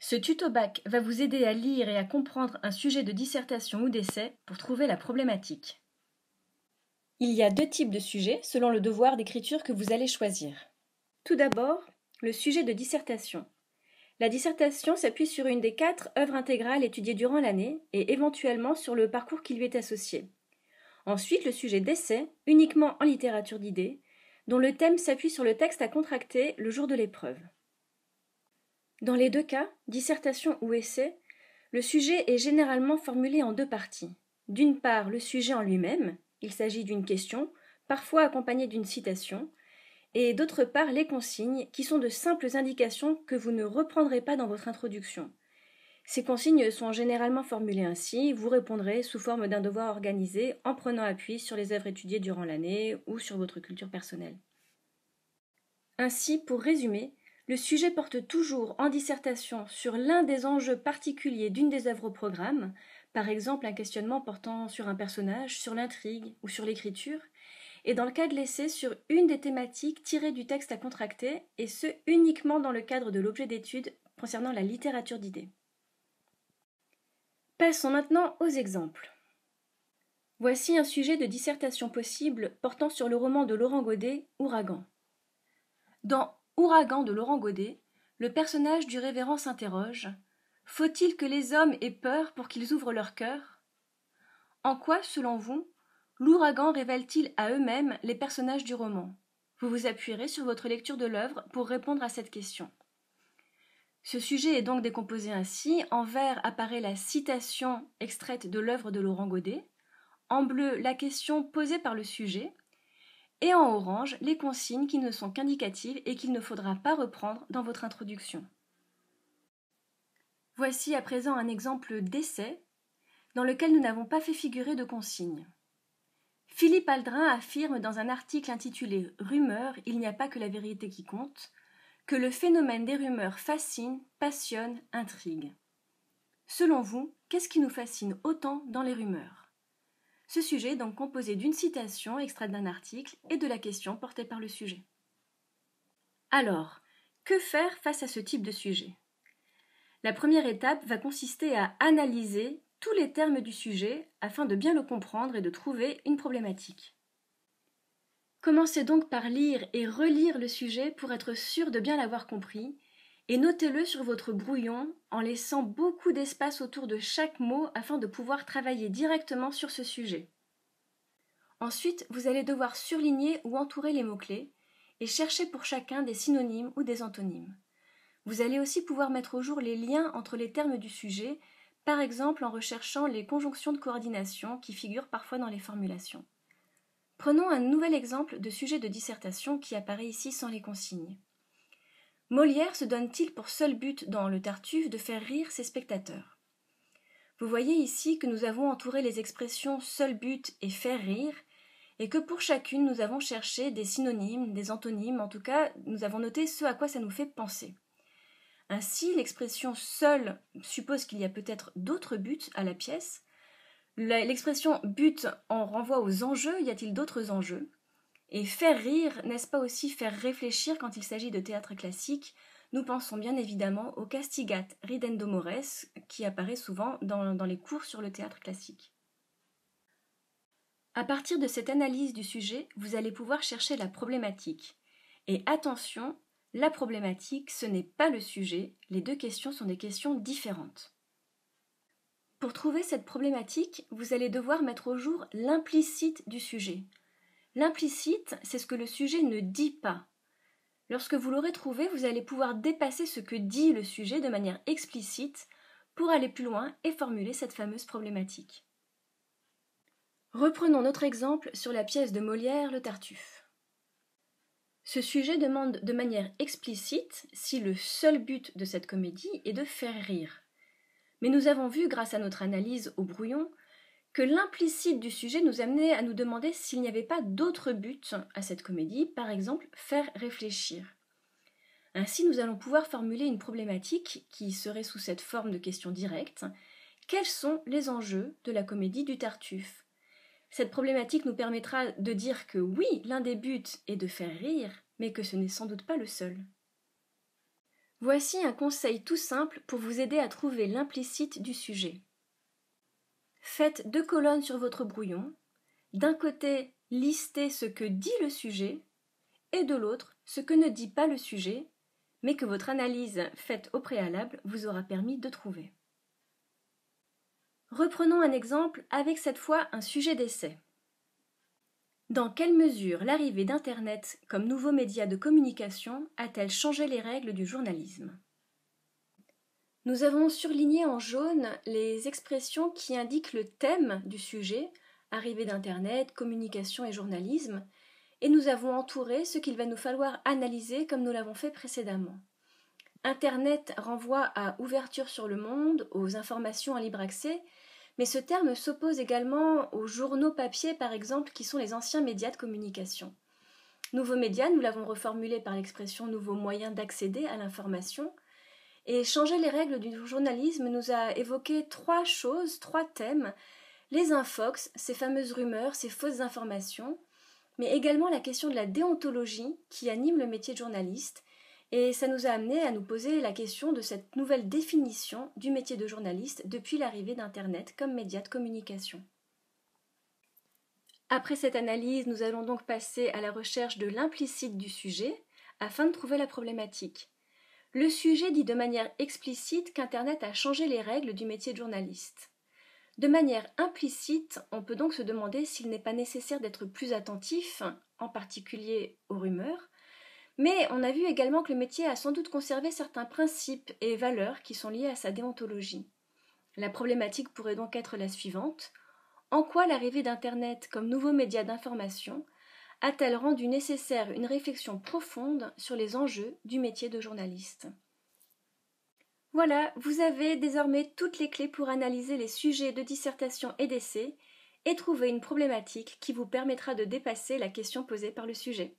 Ce tuto bac va vous aider à lire et à comprendre un sujet de dissertation ou d'essai pour trouver la problématique. Il y a deux types de sujets selon le devoir d'écriture que vous allez choisir. Tout d'abord, le sujet de dissertation. La dissertation s'appuie sur une des quatre œuvres intégrales étudiées durant l'année et éventuellement sur le parcours qui lui est associé. Ensuite, le sujet d'essai, uniquement en littérature d'idées, dont le thème s'appuie sur le texte à contracter le jour de l'épreuve. Dans les deux cas, dissertation ou essai, le sujet est généralement formulé en deux parties. D'une part, le sujet en lui-même, il s'agit d'une question, parfois accompagnée d'une citation, et d'autre part, les consignes, qui sont de simples indications que vous ne reprendrez pas dans votre introduction. Ces consignes sont généralement formulées ainsi, vous répondrez sous forme d'un devoir organisé en prenant appui sur les œuvres étudiées durant l'année ou sur votre culture personnelle. Ainsi, pour résumer, le sujet porte toujours en dissertation sur l'un des enjeux particuliers d'une des œuvres au programme, par exemple un questionnement portant sur un personnage, sur l'intrigue ou sur l'écriture, et dans le cas de l'essai sur une des thématiques tirées du texte à contracter, et ce uniquement dans le cadre de l'objet d'étude concernant la littérature d'idées. Passons maintenant aux exemples. Voici un sujet de dissertation possible portant sur le roman de Laurent Godet, Ouragan. Dans Ouragan de Laurent Godet, le personnage du révérend s'interroge Faut-il que les hommes aient peur pour qu'ils ouvrent leur cœur En quoi, selon vous, l'ouragan révèle-t-il à eux-mêmes les personnages du roman Vous vous appuierez sur votre lecture de l'œuvre pour répondre à cette question. Ce sujet est donc décomposé ainsi en vert apparaît la citation extraite de l'œuvre de Laurent Godet en bleu la question posée par le sujet et en orange les consignes qui ne sont qu'indicatives et qu'il ne faudra pas reprendre dans votre introduction. Voici à présent un exemple d'essai dans lequel nous n'avons pas fait figurer de consignes. Philippe Aldrin affirme dans un article intitulé Rumeurs, il n'y a pas que la vérité qui compte, que le phénomène des rumeurs fascine, passionne, intrigue. Selon vous, qu'est-ce qui nous fascine autant dans les rumeurs ce sujet est donc composé d'une citation extraite d'un article et de la question portée par le sujet. Alors, que faire face à ce type de sujet La première étape va consister à analyser tous les termes du sujet afin de bien le comprendre et de trouver une problématique. Commencez donc par lire et relire le sujet pour être sûr de bien l'avoir compris et notez-le sur votre brouillon en laissant beaucoup d'espace autour de chaque mot afin de pouvoir travailler directement sur ce sujet. Ensuite, vous allez devoir surligner ou entourer les mots-clés et chercher pour chacun des synonymes ou des antonymes. Vous allez aussi pouvoir mettre au jour les liens entre les termes du sujet, par exemple en recherchant les conjonctions de coordination qui figurent parfois dans les formulations. Prenons un nouvel exemple de sujet de dissertation qui apparaît ici sans les consignes. Molière se donne-t-il pour seul but dans Le Tartuffe de faire rire ses spectateurs Vous voyez ici que nous avons entouré les expressions seul but et faire rire, et que pour chacune nous avons cherché des synonymes, des antonymes, en tout cas nous avons noté ce à quoi ça nous fait penser. Ainsi, l'expression seul suppose qu'il y a peut-être d'autres buts à la pièce. L'expression but en renvoie aux enjeux, y a-t-il d'autres enjeux et faire rire, n'est-ce pas aussi faire réfléchir quand il s'agit de théâtre classique Nous pensons bien évidemment au Castigat Ridendo Mores, qui apparaît souvent dans, dans les cours sur le théâtre classique. À partir de cette analyse du sujet, vous allez pouvoir chercher la problématique. Et attention, la problématique, ce n'est pas le sujet, les deux questions sont des questions différentes. Pour trouver cette problématique, vous allez devoir mettre au jour l'implicite du sujet, L'implicite, c'est ce que le sujet ne dit pas. Lorsque vous l'aurez trouvé, vous allez pouvoir dépasser ce que dit le sujet de manière explicite pour aller plus loin et formuler cette fameuse problématique. Reprenons notre exemple sur la pièce de Molière, Le Tartuffe. Ce sujet demande de manière explicite si le seul but de cette comédie est de faire rire. Mais nous avons vu, grâce à notre analyse au brouillon, que l'implicite du sujet nous amenait à nous demander s'il n'y avait pas d'autre buts à cette comédie, par exemple faire réfléchir. Ainsi, nous allons pouvoir formuler une problématique qui serait sous cette forme de question directe. Quels sont les enjeux de la comédie du Tartuffe Cette problématique nous permettra de dire que oui, l'un des buts est de faire rire, mais que ce n'est sans doute pas le seul. Voici un conseil tout simple pour vous aider à trouver l'implicite du sujet. Faites deux colonnes sur votre brouillon. D'un côté, listez ce que dit le sujet et de l'autre, ce que ne dit pas le sujet, mais que votre analyse faite au préalable vous aura permis de trouver. Reprenons un exemple avec cette fois un sujet d'essai. Dans quelle mesure l'arrivée d'Internet comme nouveau média de communication a-t-elle changé les règles du journalisme nous avons surligné en jaune les expressions qui indiquent le thème du sujet, arrivée d'Internet, communication et journalisme, et nous avons entouré ce qu'il va nous falloir analyser comme nous l'avons fait précédemment. Internet renvoie à ouverture sur le monde, aux informations en libre accès, mais ce terme s'oppose également aux journaux papier, par exemple, qui sont les anciens médias de communication. Nouveaux médias, nous l'avons reformulé par l'expression nouveaux moyens d'accéder à l'information, et changer les règles du journalisme nous a évoqué trois choses, trois thèmes les infox, ces fameuses rumeurs, ces fausses informations, mais également la question de la déontologie qui anime le métier de journaliste. Et ça nous a amené à nous poser la question de cette nouvelle définition du métier de journaliste depuis l'arrivée d'Internet comme média de communication. Après cette analyse, nous allons donc passer à la recherche de l'implicite du sujet afin de trouver la problématique le sujet dit de manière explicite qu'Internet a changé les règles du métier de journaliste. De manière implicite, on peut donc se demander s'il n'est pas nécessaire d'être plus attentif, en particulier aux rumeurs, mais on a vu également que le métier a sans doute conservé certains principes et valeurs qui sont liés à sa déontologie. La problématique pourrait donc être la suivante. En quoi l'arrivée d'Internet comme nouveau média d'information a-t-elle rendu nécessaire une réflexion profonde sur les enjeux du métier de journaliste. Voilà, vous avez désormais toutes les clés pour analyser les sujets de dissertation et d'essai et trouver une problématique qui vous permettra de dépasser la question posée par le sujet.